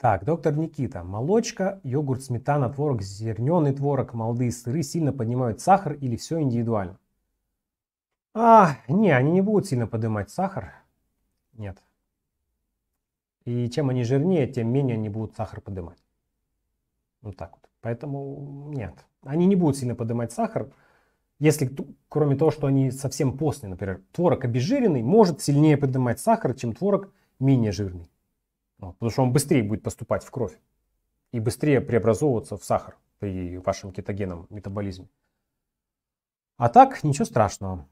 Так, доктор Никита. Молочка, йогурт, сметана, творог, зерненый творог, молодые сыры сильно поднимают сахар или все индивидуально? А, не, они не будут сильно поднимать сахар. Нет. И чем они жирнее, тем менее они будут сахар поднимать. Вот так вот. Поэтому нет. Они не будут сильно поднимать сахар, если, кроме того, что они совсем постные, например, творог обезжиренный может сильнее поднимать сахар, чем творог менее жирный. Ну, потому что он быстрее будет поступать в кровь и быстрее преобразовываться в сахар при вашем кетогенном метаболизме. А так, ничего страшного.